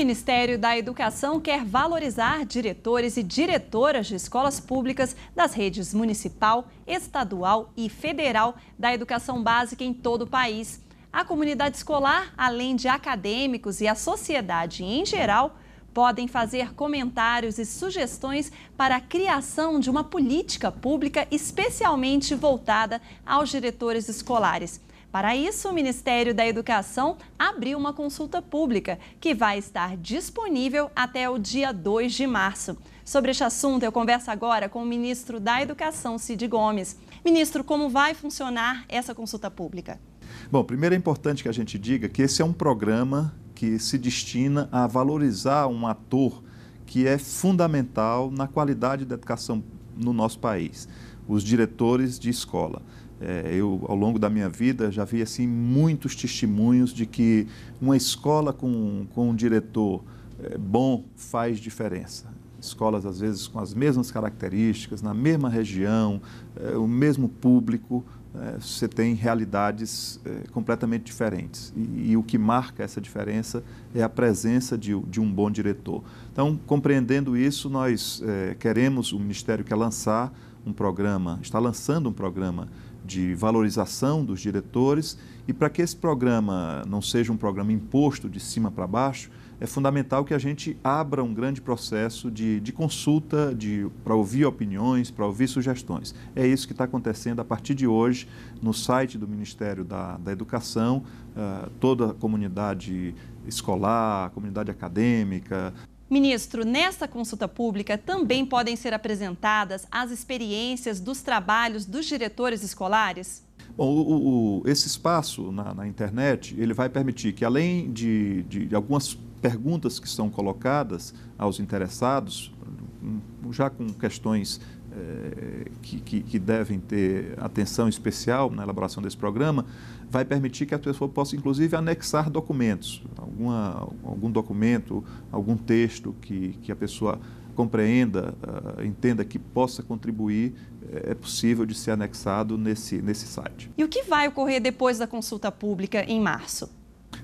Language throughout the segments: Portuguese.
Ministério da Educação quer valorizar diretores e diretoras de escolas públicas das redes municipal, estadual e federal da educação básica em todo o país. A comunidade escolar, além de acadêmicos e a sociedade em geral, podem fazer comentários e sugestões para a criação de uma política pública especialmente voltada aos diretores escolares. Para isso, o Ministério da Educação abriu uma consulta pública que vai estar disponível até o dia 2 de março. Sobre este assunto, eu converso agora com o ministro da Educação, Cid Gomes. Ministro, como vai funcionar essa consulta pública? Bom, primeiro é importante que a gente diga que esse é um programa que se destina a valorizar um ator que é fundamental na qualidade da educação no nosso país, os diretores de escola. É, eu, ao longo da minha vida, já vi assim, muitos testemunhos de que uma escola com, com um diretor é, bom faz diferença. Escolas, às vezes, com as mesmas características, na mesma região, é, o mesmo público, é, você tem realidades é, completamente diferentes. E, e, o que marca essa diferença é a presença de, de um bom diretor. Então, compreendendo isso, nós é, queremos, o Ministério quer lançar um programa, está lançando um programa de valorização dos diretores e para que esse programa não seja um programa imposto de cima para baixo, é fundamental que a gente abra um grande processo de, de consulta, de, para ouvir opiniões, para ouvir sugestões. É isso que está acontecendo a partir de hoje no site do Ministério da, da Educação, uh, toda a comunidade escolar, comunidade acadêmica, Ministro, nesta consulta pública também podem ser apresentadas as experiências dos trabalhos dos diretores escolares? Bom, o, o, esse espaço na, na, internet ele vai permitir que, além de, de algumas perguntas que são colocadas aos interessados, hum, já com questões eh, que, que, que, devem ter atenção especial na elaboração desse programa, vai permitir que a pessoa possa, inclusive, anexar documentos alguma, algum documento, algum texto que, que a pessoa compreenda, uh, entenda que possa contribuir, é, é possível de ser anexado nesse, nesse site. E o que vai ocorrer depois da consulta pública em março?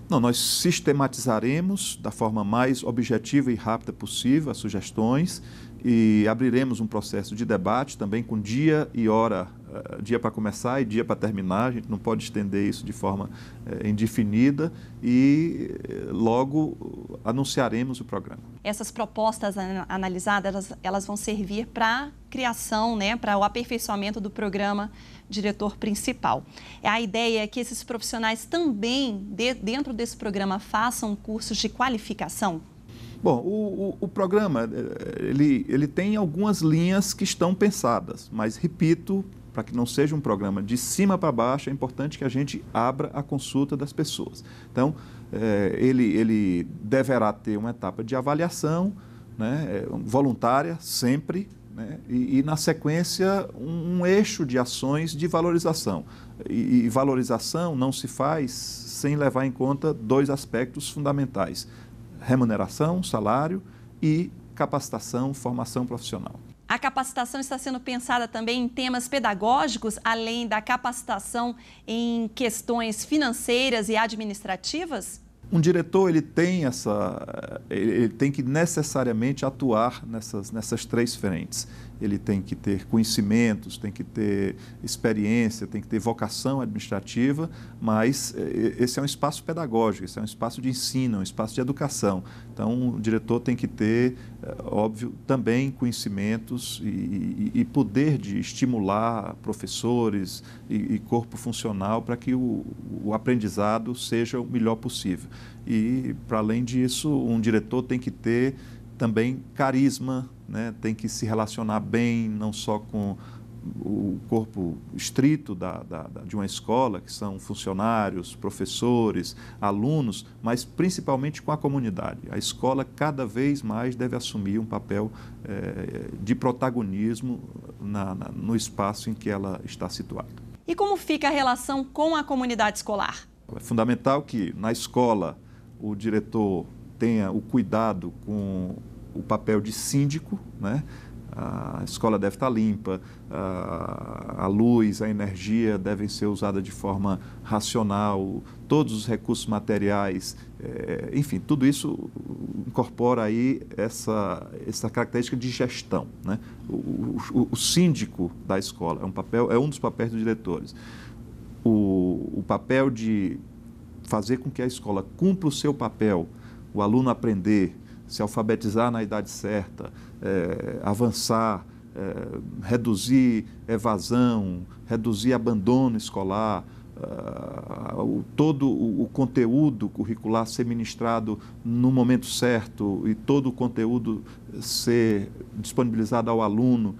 Não, nós sistematizaremos da forma mais objetiva e rápida possível as sugestões e abriremos um processo de debate também com dia e hora, eh, dia para começar e dia para terminar. A gente não pode estender isso de forma eh, indefinida e eh, logo anunciaremos o programa. Essas propostas analisadas, elas, elas vão servir para criação, né, para o aperfeiçoamento do programa diretor principal. A ideia é que esses profissionais também, de, dentro desse programa, façam cursos de qualificação Bom, o, o, o, programa eh, ele, ele tem algumas linhas que estão pensadas, mas repito, para que não seja um programa de cima para baixo, é importante que a gente abra a consulta das pessoas. Então, eh, ele, ele deverá ter uma etapa de avaliação né, eh, voluntária, sempre, né, e, e, na sequência, um, um, eixo de ações de valorização. E, e valorização não se faz sem levar em conta dois aspectos fundamentais remuneração, salário e capacitação, formação profissional. A capacitação está sendo pensada também em temas pedagógicos, além da capacitação em questões financeiras e administrativas? Um diretor ele tem essa, ele tem que necessariamente atuar nessas, nessas três frentes ele tem que ter conhecimentos, tem que ter experiência, tem que ter vocação administrativa, mas eh, esse é um espaço pedagógico, esse é um espaço de ensino, um espaço de educação. Então, o diretor tem que ter, eh, óbvio, também conhecimentos e, e, e poder de estimular professores e, e corpo funcional para que o, o aprendizado seja o melhor possível. E, para além disso, um diretor tem que ter também carisma, né? tem que se relacionar bem, não só com o corpo estrito da, da, da, de uma escola, que são funcionários, professores, alunos, mas principalmente com a comunidade. A escola cada vez mais deve assumir um papel é, de protagonismo na, na, no espaço em que ela está situada. E como fica a relação com a comunidade escolar? É fundamental que na escola o diretor tenha o cuidado com o papel de síndico, né? a escola deve estar limpa, a, luz, a energia devem ser usadas de forma racional, todos os recursos materiais, eh, enfim, tudo isso incorpora aí essa, essa característica de gestão. Né? O, o, o síndico da escola é um, papel, é um dos papéis dos diretores. O, o papel de fazer com que a escola cumpra o seu papel o aluno aprender, se alfabetizar na idade certa, é, avançar, é, reduzir evasão, reduzir abandono escolar, Uh, o, todo o, o, conteúdo curricular ser ministrado no momento certo e todo o conteúdo ser disponibilizado ao aluno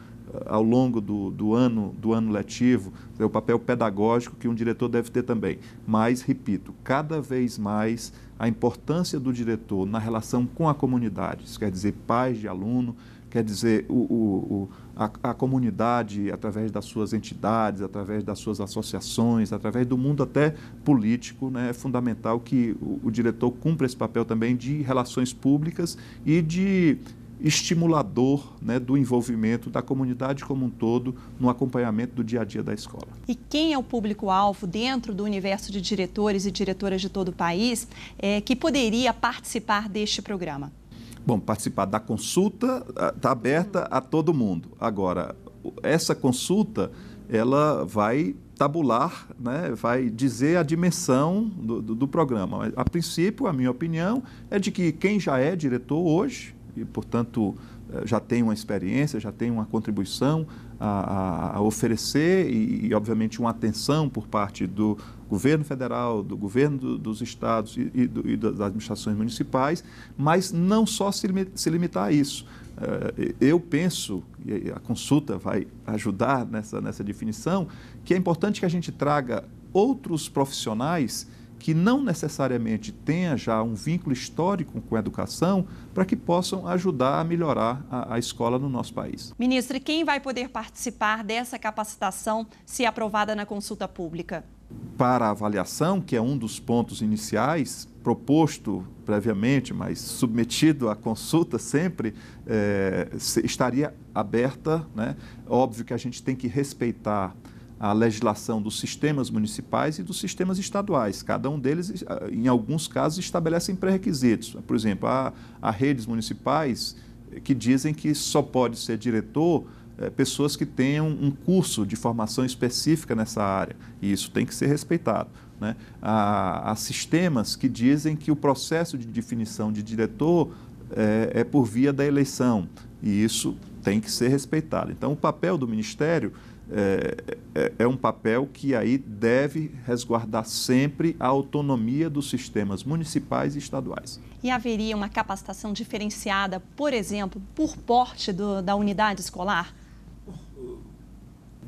ao longo do, do, ano, do ano letivo, é o papel pedagógico que um diretor deve ter também. Mas, repito, cada vez mais a importância do diretor na relação com a comunidade, isso quer dizer pais de aluno, quer dizer o, o, o a, a, comunidade através das suas entidades, através das suas associações, através do mundo até político, né, é fundamental que o, o diretor cumpra esse papel também de relações públicas e de estimulador né, do envolvimento da comunidade como um todo no acompanhamento do dia a dia da escola. E quem é o público-alvo dentro do universo de diretores e diretoras de todo o país é, que poderia participar deste programa? Bom, participar da consulta está aberta a todo mundo. Agora, essa consulta ela vai tabular, né, vai dizer a dimensão do, do, do programa. A princípio, a minha opinião é de que quem já é diretor hoje e, portanto, eh, já tem uma experiência, já tem uma contribuição a, a oferecer e, e, obviamente, uma atenção por parte do governo federal, do governo do, dos estados e, e, do, e, das administrações municipais, mas não só se, se limitar a isso. Eh, eu penso, e a consulta vai ajudar nessa, nessa definição, que é importante que a gente traga outros profissionais que não necessariamente tenha já um vínculo histórico com a educação, para que possam ajudar a melhorar a, a escola no nosso país. Ministro, e quem vai poder participar dessa capacitação se aprovada na consulta pública? Para a avaliação, que é um dos pontos iniciais proposto previamente, mas submetido à consulta sempre, é, estaria aberta. Né? Óbvio que a gente tem que respeitar a legislação dos sistemas municipais e dos sistemas estaduais. Cada um deles, eh, em alguns casos, estabelecem pré-requisitos. Por exemplo, há, há, redes municipais eh, que dizem que só pode ser diretor é, pessoas que tenham um curso de formação específica nessa área. E isso tem que ser respeitado. Né? Há, há sistemas que dizem que o processo de definição de diretor é, é por via da eleição. E isso tem que ser respeitado. Então, o papel do Ministério é, é, é, um papel que aí deve resguardar sempre a autonomia dos sistemas municipais e estaduais. E haveria uma capacitação diferenciada, por exemplo, por porte do, da unidade escolar?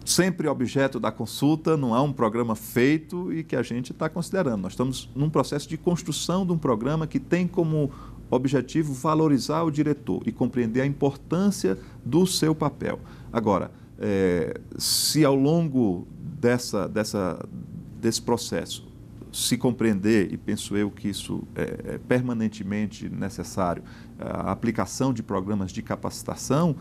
Sempre objeto da consulta, não há um programa feito e que a gente está considerando. Nós estamos num processo de construção de um programa que tem como objetivo valorizar o diretor e compreender a importância do seu papel. Agora, é, se ao longo dessa, dessa, desse processo se compreender, e penso eu que isso é, é permanentemente necessário, a aplicação de programas de capacitação,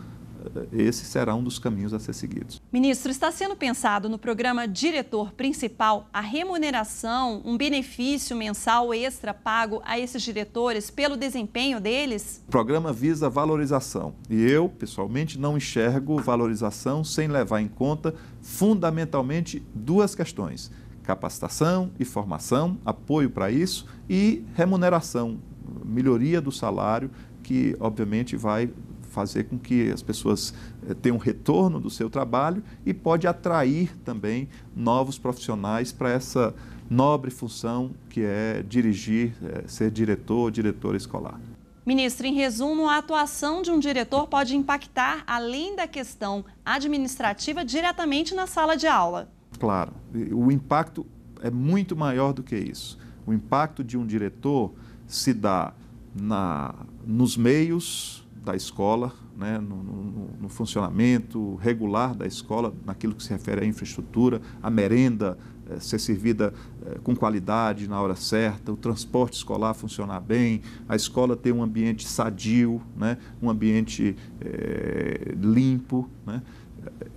é, esse será um dos caminhos a ser seguidos. Ministro, está sendo pensado no programa diretor principal a remuneração, um benefício mensal extra pago a esses diretores pelo desempenho deles? O programa visa valorização e eu, pessoalmente, não enxergo valorização sem levar em conta fundamentalmente duas questões: capacitação e formação, apoio para isso e remuneração, melhoria do salário, que obviamente vai fazer com que as pessoas eh, tenham retorno do seu trabalho e pode atrair também novos profissionais para essa nobre função que é dirigir, eh, ser diretor ou diretora escolar. Ministro, em resumo, a atuação de um diretor pode impactar, além da questão administrativa, diretamente na sala de aula. Claro, o impacto é muito maior do que isso. O impacto de um diretor se dá na, nos meios, da escola, né, no, no, no, funcionamento regular da escola, naquilo que se refere à infraestrutura, a merenda eh, ser servida eh, com qualidade na hora certa, o transporte escolar funcionar bem, a escola ter um ambiente sadio, né, um ambiente eh, limpo. Né,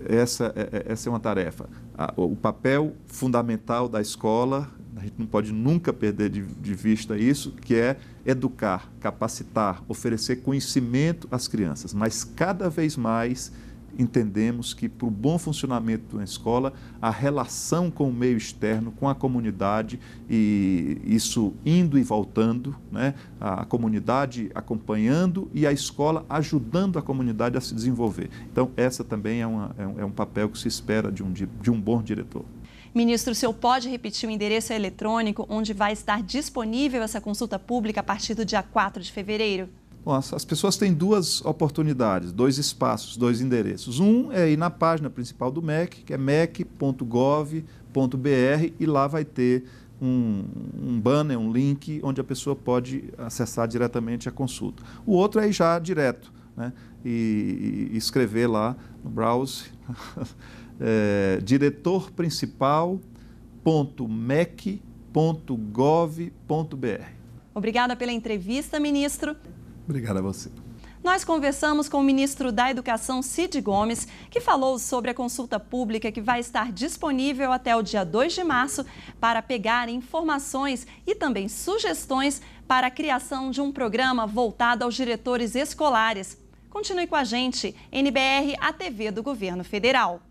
essa, é, é, essa é uma tarefa. O papel fundamental da escola a gente não pode nunca perder de, de vista isso, que é educar, capacitar, oferecer conhecimento às crianças. Mas cada vez mais entendemos que para o bom funcionamento da escola, a relação com o meio externo, com a comunidade e isso indo e voltando, né? a, comunidade acompanhando e a escola ajudando a comunidade a se desenvolver. Então, essa também é, uma, é um, é um papel que se espera de um, de um bom diretor. Ministro, o senhor pode repetir o endereço eletrônico onde vai estar disponível essa consulta pública a partir do dia 4 de fevereiro? Bom, as pessoas têm duas oportunidades, dois espaços, dois endereços. Um é ir na página principal do MEC, que é mec.gov.br, e lá vai ter um, um, banner, um link, onde a pessoa pode acessar diretamente a consulta. O outro é ir já direto né, e, e escrever lá no browse é, diretor principal.mec.gov.br. Obrigada pela entrevista, ministro. Obrigado a você. Nós conversamos com o ministro da Educação, Cid Gomes, que falou sobre a consulta pública que vai estar disponível até o dia 2 de março para pegar informações e também sugestões para a criação de um programa voltado aos diretores escolares. Continue com a gente, NBR, a TV do Governo Federal.